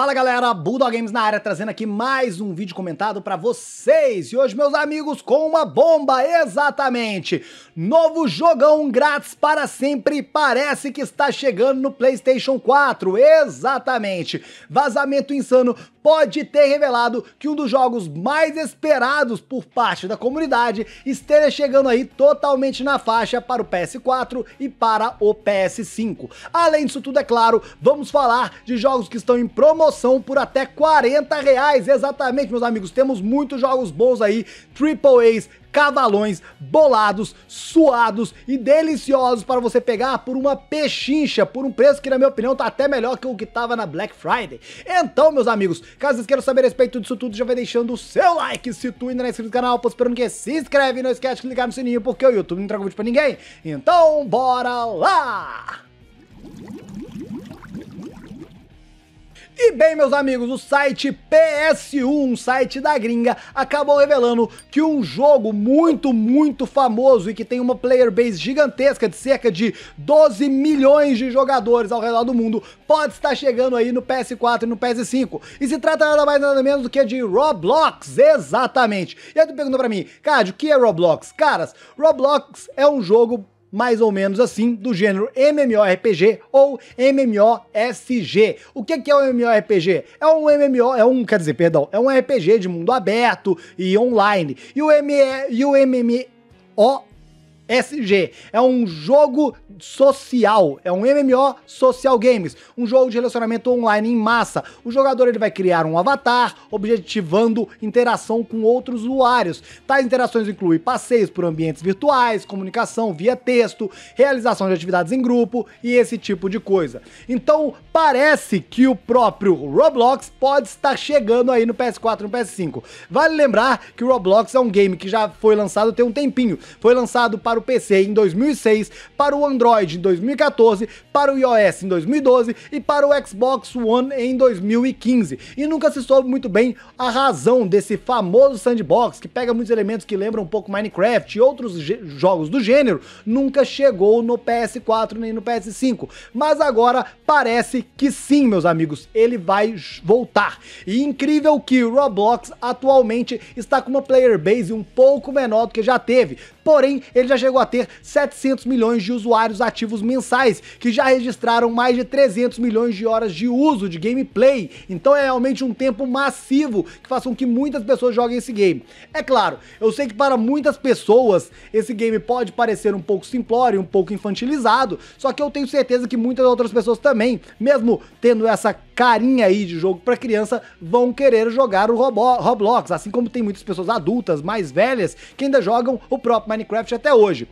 Fala galera, Bulldog Games na área, trazendo aqui mais um vídeo comentado para vocês. E hoje, meus amigos, com uma bomba, exatamente. Novo jogão grátis para sempre, parece que está chegando no PlayStation 4, exatamente. Vazamento insano pode ter revelado que um dos jogos mais esperados por parte da comunidade esteja chegando aí totalmente na faixa para o PS4 e para o PS5. Além disso tudo, é claro, vamos falar de jogos que estão em promoção promoção por até 40 reais, exatamente, meus amigos. Temos muitos jogos bons aí, Triple A's, cavalões, bolados, suados e deliciosos para você pegar por uma pechincha, por um preço que na minha opinião tá até melhor que o que tava na Black Friday. Então, meus amigos, caso vocês queiram saber a respeito disso tudo, já vai deixando o seu like, se tu ainda não é inscrito no canal, posso esperando que se inscreve e não esquece de clicar no sininho, porque o YouTube não entrega vídeo pra ninguém. Então, bora lá! E bem, meus amigos, o site PS1, um site da gringa, acabou revelando que um jogo muito, muito famoso e que tem uma player base gigantesca de cerca de 12 milhões de jogadores ao redor do mundo pode estar chegando aí no PS4 e no PS5. E se trata nada mais nada menos do que de Roblox, exatamente. E aí tu perguntou pra mim, Cádio, o que é Roblox? Caras, Roblox é um jogo mais ou menos assim, do gênero MMORPG ou MMOSG. O que é o MMORPG? É um MMO, é um, quer dizer, perdão, é um RPG de mundo aberto e online. E o, M e o MMO SG. É um jogo social, é um MMO social games, um jogo de relacionamento online em massa. O jogador ele vai criar um avatar, objetivando interação com outros usuários. Tais interações incluem passeios por ambientes virtuais, comunicação via texto, realização de atividades em grupo e esse tipo de coisa. Então, parece que o próprio Roblox pode estar chegando aí no PS4 e no PS5. Vale lembrar que o Roblox é um game que já foi lançado tem um tempinho. Foi lançado para para o PC em 2006, para o Android em 2014, para o iOS em 2012 e para o Xbox One em 2015. E nunca se soube muito bem a razão desse famoso sandbox que pega muitos elementos que lembram um pouco Minecraft e outros jogos do gênero, nunca chegou no PS4 nem no PS5. Mas agora parece que sim, meus amigos, ele vai voltar. E incrível que Roblox atualmente está com uma player base um pouco menor do que já teve porém ele já chegou a ter 700 milhões de usuários ativos mensais, que já registraram mais de 300 milhões de horas de uso de gameplay, então é realmente um tempo massivo que faz com que muitas pessoas joguem esse game. É claro, eu sei que para muitas pessoas esse game pode parecer um pouco simplório, um pouco infantilizado, só que eu tenho certeza que muitas outras pessoas também, mesmo tendo essa carinha aí de jogo para criança vão querer jogar o Roblox, assim como tem muitas pessoas adultas, mais velhas, que ainda jogam o próprio Minecraft até hoje.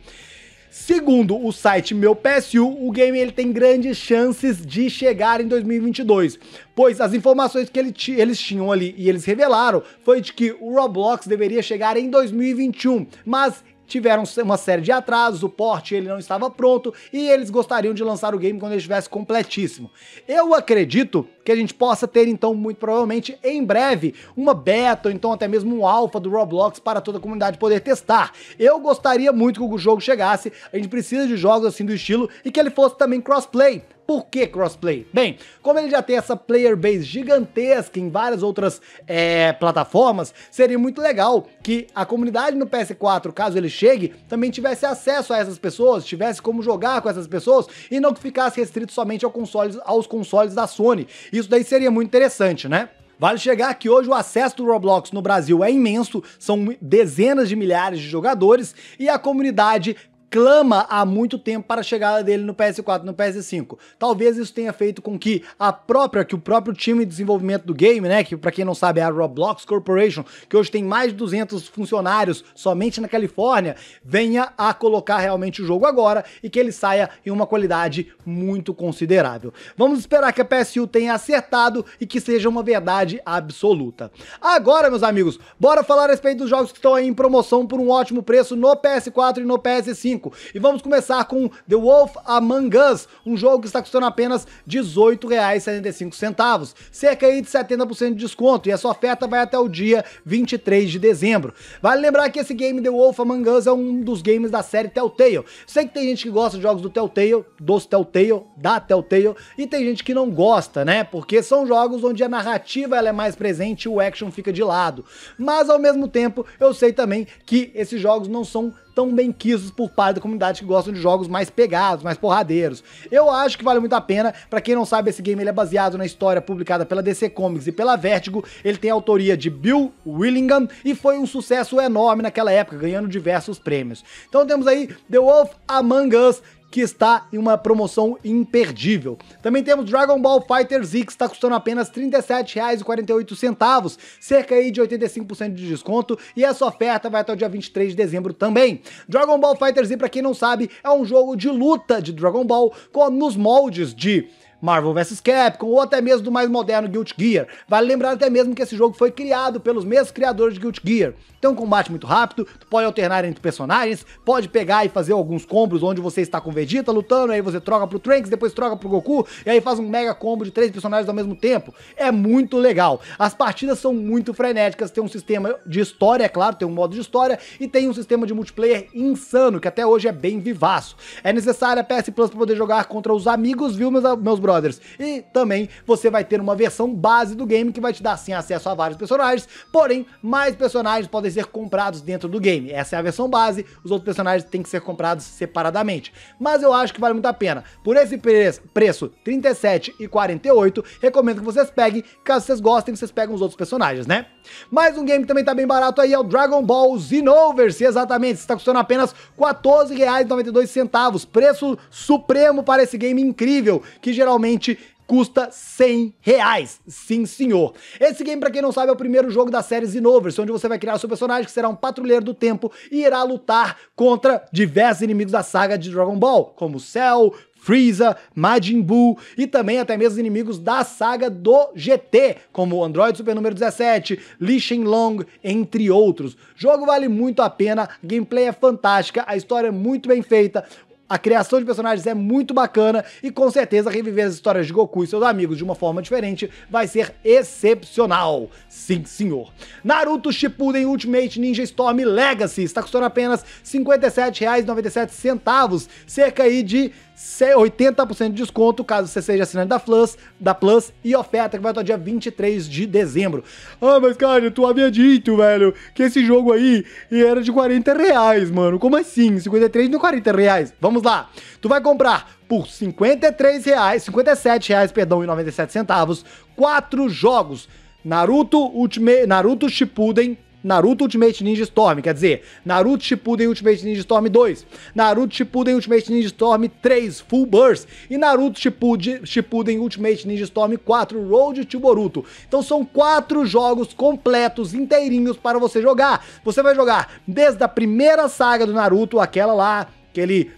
Segundo o site Meu PSU, o game ele tem grandes chances de chegar em 2022, pois as informações que ele eles tinham ali e eles revelaram foi de que o Roblox deveria chegar em 2021, mas tiveram uma série de atrasos, o porte ele não estava pronto e eles gostariam de lançar o game quando ele estivesse completíssimo. Eu acredito que a gente possa ter então muito provavelmente em breve uma beta ou então até mesmo um alpha do Roblox para toda a comunidade poder testar. Eu gostaria muito que o jogo chegasse, a gente precisa de jogos assim do estilo e que ele fosse também crossplay. Por que crossplay? Bem, como ele já tem essa player base gigantesca em várias outras é, plataformas, seria muito legal que a comunidade no PS4, caso ele chegue, também tivesse acesso a essas pessoas, tivesse como jogar com essas pessoas e não que ficasse restrito somente aos consoles da Sony. Isso daí seria muito interessante, né? Vale chegar que hoje o acesso do Roblox no Brasil é imenso, são dezenas de milhares de jogadores e a comunidade clama há muito tempo para a chegada dele no PS4, no PS5. Talvez isso tenha feito com que a própria, que o próprio time de desenvolvimento do game, né, que para quem não sabe é a Roblox Corporation, que hoje tem mais de 200 funcionários somente na Califórnia, venha a colocar realmente o jogo agora e que ele saia em uma qualidade muito considerável. Vamos esperar que a PSU tenha acertado e que seja uma verdade absoluta. Agora, meus amigos, bora falar a respeito dos jogos que estão aí em promoção por um ótimo preço no PS4 e no PS5. 5. E vamos começar com The Wolf Among Us, um jogo que está custando apenas R$ 18,75, cerca aí de 70% de desconto, e essa oferta vai até o dia 23 de dezembro. Vale lembrar que esse game The Wolf Among Us é um dos games da série Telltale. Sei que tem gente que gosta de jogos do Telltale, dos Telltale, da Telltale, e tem gente que não gosta, né? Porque são jogos onde a narrativa ela é mais presente e o action fica de lado. Mas ao mesmo tempo, eu sei também que esses jogos não são tão bem quisos por parte da comunidade que gostam de jogos mais pegados, mais porradeiros. Eu acho que vale muito a pena. Para quem não sabe, esse game ele é baseado na história publicada pela DC Comics e pela Vertigo. Ele tem autoria de Bill Willingham e foi um sucesso enorme naquela época, ganhando diversos prêmios. Então temos aí The Wolf Among Us, que está em uma promoção imperdível. Também temos Dragon Ball Fighter Z, que está custando apenas R$ 37,48, cerca aí de 85% de desconto, e essa oferta vai até o dia 23 de dezembro também. Dragon Ball Fighter Z, para quem não sabe, é um jogo de luta de Dragon Ball com, nos moldes de Marvel vs Capcom ou até mesmo do mais moderno Guilty Gear. Vale lembrar até mesmo que esse jogo foi criado pelos mesmos criadores de Guilty Gear. Tem então, um combate muito rápido, tu pode alternar entre personagens, pode pegar e fazer alguns combos onde você está com Vegeta lutando, aí você troca pro Trunks, depois troca pro Goku, e aí faz um mega combo de três personagens ao mesmo tempo. É muito legal. As partidas são muito frenéticas, tem um sistema de história, é claro, tem um modo de história, e tem um sistema de multiplayer insano, que até hoje é bem vivaço. É necessário a PS Plus para poder jogar contra os amigos, viu, meus, meus Brothers. E também você vai ter uma versão base do game que vai te dar sim acesso a vários personagens, porém mais personagens podem ser comprados dentro do game. Essa é a versão base, os outros personagens têm que ser comprados separadamente. Mas eu acho que vale muito a pena. Por esse preço, preço 37 e 48, recomendo que vocês peguem, caso vocês gostem, vocês pegam os outros personagens, né? Mais um game que também tá bem barato aí é o Dragon Ball Xenoverse, exatamente, está custando apenas R$ 14,92, preço supremo para esse game incrível, que geralmente somente custa 100 reais. Sim, senhor. Esse game, para quem não sabe, é o primeiro jogo da série Xenoverse, onde você vai criar seu personagem, que será um patrulheiro do tempo, e irá lutar contra diversos inimigos da saga de Dragon Ball, como Cell, Freeza, Majin Buu e também até mesmo inimigos da saga do GT, como Android Super número 17, Li Shenlong, entre outros. O jogo vale muito a pena, a gameplay é fantástica, a história é muito bem feita, a criação de personagens é muito bacana e com certeza reviver as histórias de Goku e seus amigos de uma forma diferente vai ser excepcional. Sim, senhor. Naruto Shippuden Ultimate Ninja Storm Legacy está custando apenas R$ 57,97, cerca aí de 80% de desconto caso você seja assinante da Plus, da Plus e oferta que vai até o dia 23 de dezembro. Ah, mas cara, tu havia dito, velho, que esse jogo aí era de 40 reais, mano. Como assim? 53 não 40 é reais. Vamos lá. Tu vai comprar por 53 reais, 57 reais, perdão, e 97 centavos, quatro jogos. Naruto Ultimate, Naruto Shippuden, Naruto Ultimate Ninja Storm, quer dizer, Naruto Shippuden Ultimate Ninja Storm 2, Naruto Shippuden Ultimate Ninja Storm 3 Full Burst e Naruto Shippuden, Shippuden Ultimate Ninja Storm 4 Road to Boruto. Então são quatro jogos completos, inteirinhos para você jogar. Você vai jogar desde a primeira saga do Naruto, aquela lá que ele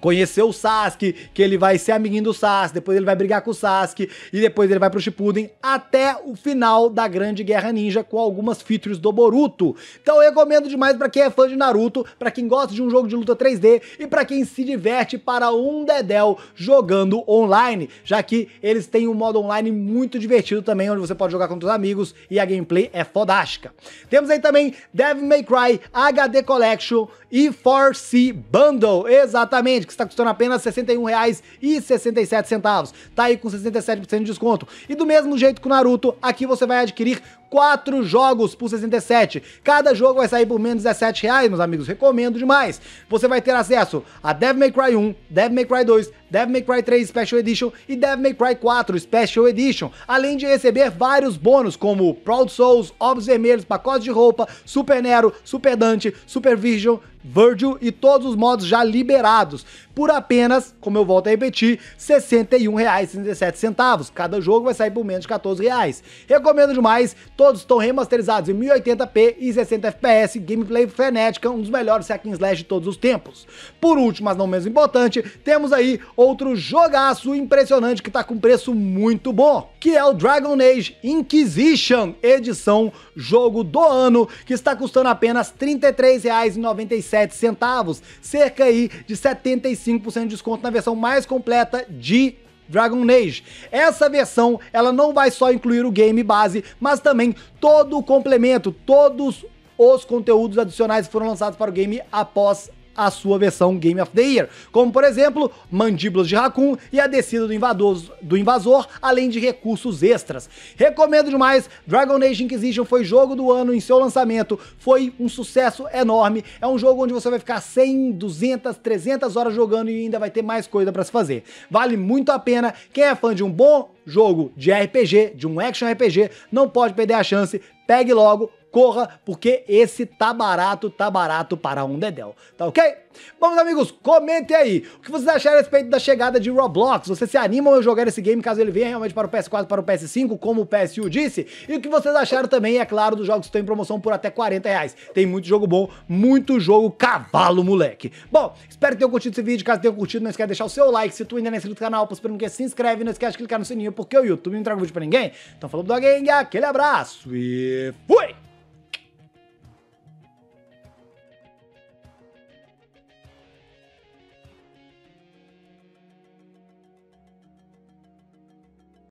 conheceu o Sasuke, que ele vai ser amiguinho do Sasuke, depois ele vai brigar com o Sasuke, e depois ele vai pro Shippuden, até o final da Grande Guerra Ninja, com algumas features do Boruto. Então eu recomendo demais para quem é fã de Naruto, para quem gosta de um jogo de luta 3D, e para quem se diverte para um dedéu jogando online, já que eles têm um modo online muito divertido também, onde você pode jogar com seus amigos, e a gameplay é fodástica. Temos aí também Devil May Cry HD Collection e 4C Bundle, exatamente, que está custando apenas R$ 61,67. Tá aí com 67% de desconto. E do mesmo jeito que o Naruto, aqui você vai adquirir quatro jogos por 67. Cada jogo vai sair por menos 17 reais, meus amigos. Recomendo demais. Você vai ter acesso a Devil May Cry 1, Devil May Cry 2, Devil May Cry 3 Special Edition e Devil May Cry 4 Special Edition, além de receber vários bônus como Proud Souls, Ovos Vermelhos, Pacote de Roupa, Super Nero, Super Dante, Super Vision, Virgil e todos os modos já liberados, por apenas, como eu volto a repetir, R$ 61,67. Cada jogo vai sair por menos de R$ 14. Reais. Recomendo demais, todos estão remasterizados em 1080p e 60 fps, gameplay frenética, um dos melhores hack and slash de todos os tempos. Por último, mas não menos importante, temos aí outro jogaço impressionante que está com preço muito bom, que é o Dragon Age Inquisition edição jogo do ano, que está custando apenas R$ 33,97, cerca aí de 75% de desconto na versão mais completa de Dragon Age. Essa versão, ela não vai só incluir o game base, mas também todo o complemento, todos os conteúdos adicionais que foram lançados para o game após a sua versão Game of the Year, como por exemplo, mandíbulas de Raccoon e a descida do, do invasor, além de recursos extras. Recomendo demais, Dragon Age Inquisition foi jogo do ano em seu lançamento, foi um sucesso enorme, é um jogo onde você vai ficar 100, 200, 300 horas jogando e ainda vai ter mais coisa para se fazer. Vale muito a pena, quem é fã de um bom jogo de RPG, de um action RPG, não pode perder a chance, pegue logo, corra, porque esse tá barato, tá barato para um dedéu, tá ok? Vamos, amigos, comentem aí o que vocês acharam a respeito da chegada de Roblox. Vocês se animam a jogar esse game caso ele venha realmente para o PS4, para o PS5, como o PSU disse? E o que vocês acharam também, é claro, dos jogos que estão em promoção por até 40 reais. Tem muito jogo bom, muito jogo cavalo, moleque. Bom, espero que tenham curtido esse vídeo. Caso tenham curtido, não esquece de deixar o seu like. Se tu ainda não é inscrito no canal, posso que se inscreve. Não esquece de clicar no sininho, porque o YouTube não entrega vídeo pra ninguém. Então, falou do alguém, aquele abraço e fui!